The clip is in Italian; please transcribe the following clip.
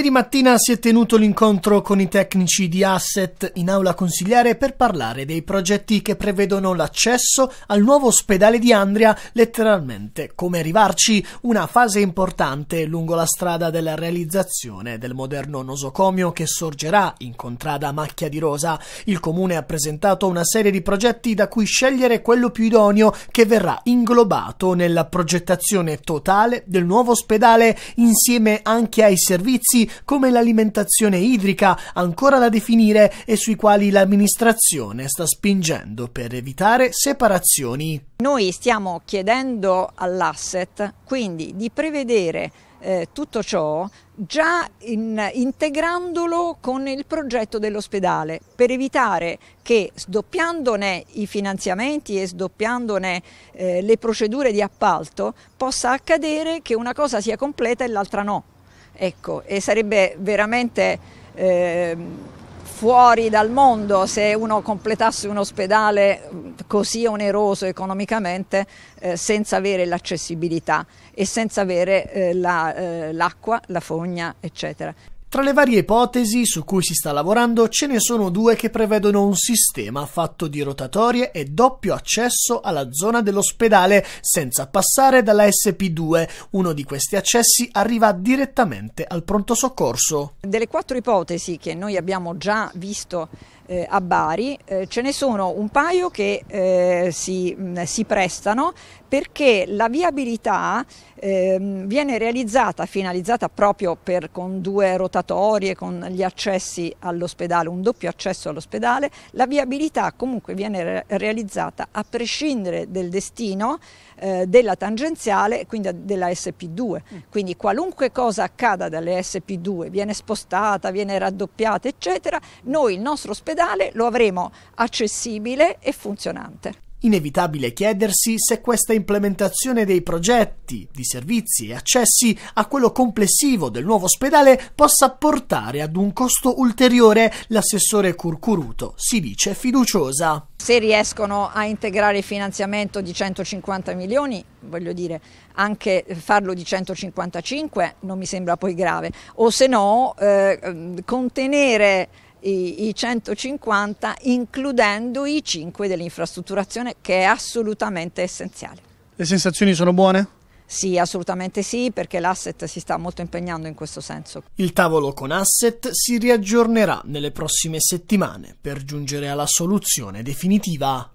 Ieri mattina si è tenuto l'incontro con i tecnici di Asset in aula consigliare per parlare dei progetti che prevedono l'accesso al nuovo ospedale di Andria, letteralmente come arrivarci, una fase importante lungo la strada della realizzazione del moderno nosocomio che sorgerà in contrada Macchia di Rosa. Il comune ha presentato una serie di progetti da cui scegliere quello più idoneo che verrà inglobato nella progettazione totale del nuovo ospedale insieme anche ai servizi come l'alimentazione idrica, ancora da definire e sui quali l'amministrazione sta spingendo per evitare separazioni. Noi stiamo chiedendo all'asset quindi di prevedere eh, tutto ciò già in, integrandolo con il progetto dell'ospedale per evitare che sdoppiandone i finanziamenti e sdoppiandone eh, le procedure di appalto possa accadere che una cosa sia completa e l'altra no. Ecco, e sarebbe veramente eh, fuori dal mondo se uno completasse un ospedale così oneroso economicamente eh, senza avere l'accessibilità e senza avere eh, eh l'acqua, la fogna, eccetera. Tra le varie ipotesi su cui si sta lavorando ce ne sono due che prevedono un sistema fatto di rotatorie e doppio accesso alla zona dell'ospedale senza passare dalla SP2. Uno di questi accessi arriva direttamente al pronto soccorso. Delle quattro ipotesi che noi abbiamo già visto eh, a Bari, eh, ce ne sono un paio che eh, si, mh, si, prestano perché la viabilità ehm, viene realizzata, finalizzata proprio per, con due rotatorie, con gli accessi all'ospedale, un doppio accesso all'ospedale, la viabilità comunque viene re realizzata a prescindere del destino eh, della tangenziale, quindi della SP2. Mm. Quindi qualunque cosa accada dalle SP2 viene spostata, viene raddoppiata, eccetera, noi il nostro ospedale dall'ospedale lo avremo accessibile e funzionante. Inevitabile chiedersi se questa implementazione dei progetti di servizi e accessi a quello complessivo del nuovo ospedale possa portare ad un costo ulteriore. L'assessore Curcuruto si dice fiduciosa. Se riescono a integrare il finanziamento di 150 milioni, voglio dire, anche farlo di 155 non mi sembra poi grave, o se no eh, contenere i, i 150 includendo i 5 dell'infrastrutturazione che è assolutamente essenziale. Le sensazioni sono buone? Sì, assolutamente sì, perché l'asset si sta molto impegnando in questo senso. Il tavolo con asset si riaggiornerà nelle prossime settimane per giungere alla soluzione definitiva.